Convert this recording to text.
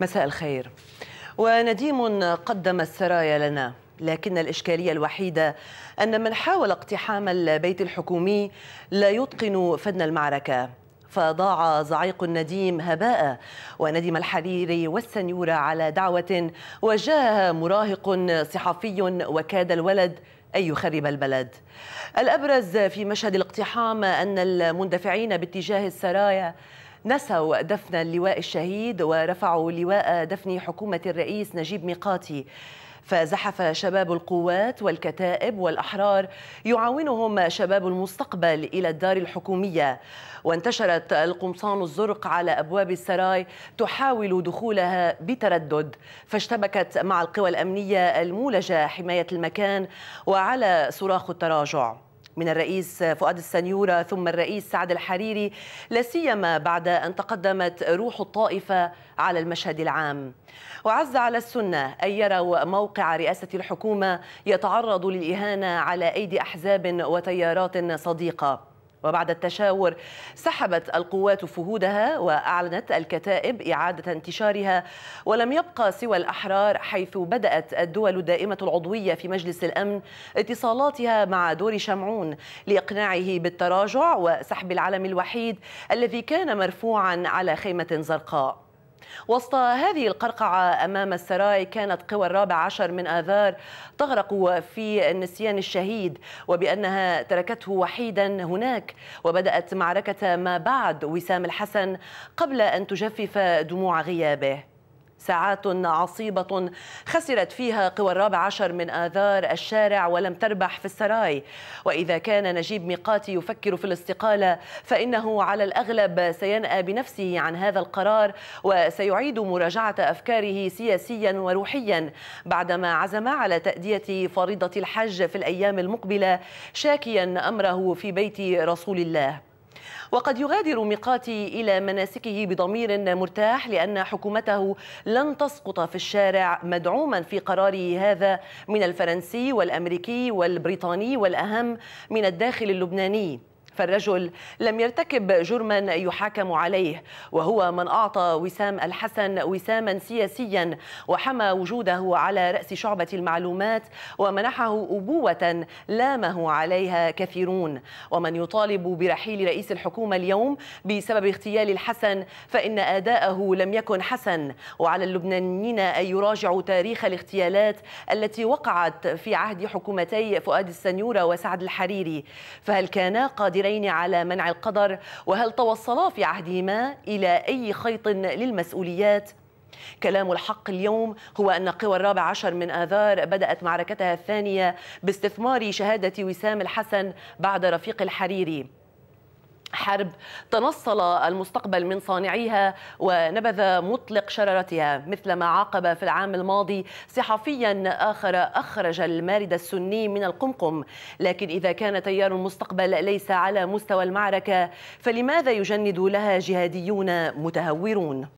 مساء الخير ونديم قدم السرايا لنا لكن الإشكالية الوحيدة أن من حاول اقتحام البيت الحكومي لا يتقن فن المعركة فضاع زعيق النديم هباء وندم الحريري والسنيورة على دعوة وجاه مراهق صحفي وكاد الولد أن يخرب البلد الأبرز في مشهد الاقتحام أن المندفعين باتجاه السرايا نسوا دفن اللواء الشهيد ورفعوا لواء دفن حكومة الرئيس نجيب ميقاتي فزحف شباب القوات والكتائب والأحرار يعاونهم شباب المستقبل إلى الدار الحكومية وانتشرت القمصان الزرق على أبواب السراي تحاول دخولها بتردد فاشتبكت مع القوى الأمنية المولجة حماية المكان وعلى صراخ التراجع من الرئيس فؤاد السنيورة ثم الرئيس سعد الحريري لاسيما بعد أن تقدمت روح الطائفة على المشهد العام وعز على السنة أن يروا موقع رئاسة الحكومة يتعرض للإهانة على أيدي أحزاب وتيارات صديقة وبعد التشاور سحبت القوات فهودها وأعلنت الكتائب إعادة انتشارها ولم يبقى سوى الأحرار حيث بدأت الدول الدائمة العضوية في مجلس الأمن اتصالاتها مع دور شمعون لإقناعه بالتراجع وسحب العلم الوحيد الذي كان مرفوعا على خيمة زرقاء وسط هذه القرقعة أمام السراي كانت قوى الرابع عشر من آذار تغرق في النسيان الشهيد وبأنها تركته وحيدا هناك وبدأت معركة ما بعد وسام الحسن قبل أن تجفف دموع غيابه ساعات عصيبة خسرت فيها قوى الرابع عشر من آذار الشارع ولم تربح في السراي وإذا كان نجيب ميقاتي يفكر في الاستقالة فإنه على الأغلب سينأى بنفسه عن هذا القرار وسيعيد مراجعة أفكاره سياسيا وروحيا بعدما عزم على تأدية فريضة الحج في الأيام المقبلة شاكيا أمره في بيت رسول الله وقد يغادر ميقاتي إلى مناسكه بضمير مرتاح لأن حكومته لن تسقط في الشارع مدعوما في قراره هذا من الفرنسي والأمريكي والبريطاني والأهم من الداخل اللبناني فالرجل لم يرتكب جرما يحاكم عليه وهو من أعطى وسام الحسن وساما سياسيا وحمى وجوده على رأس شعبة المعلومات ومنحه أبوة لامه عليها كثيرون ومن يطالب برحيل رئيس الحكومة اليوم بسبب اغتيال الحسن فإن أداءه لم يكن حسن وعلى اللبنانيين أن يراجعوا تاريخ الاغتيالات التي وقعت في عهد حكومتي فؤاد السنيورة وسعد الحريري فهل كانا قادرا القادرين على منع القدر وهل توصلا في عهدهما إلى أي خيط للمسؤوليات كلام الحق اليوم هو أن قوى الرابع عشر من آذار بدأت معركتها الثانية باستثمار شهادة وسام الحسن بعد رفيق الحريري الحرب تنصل المستقبل من صانعيها ونبذ مطلق شررتها مثل ما عاقب في العام الماضي صحفيا آخر أخرج المارد السني من القمقم لكن إذا كان تيار المستقبل ليس على مستوى المعركة فلماذا يجند لها جهاديون متهورون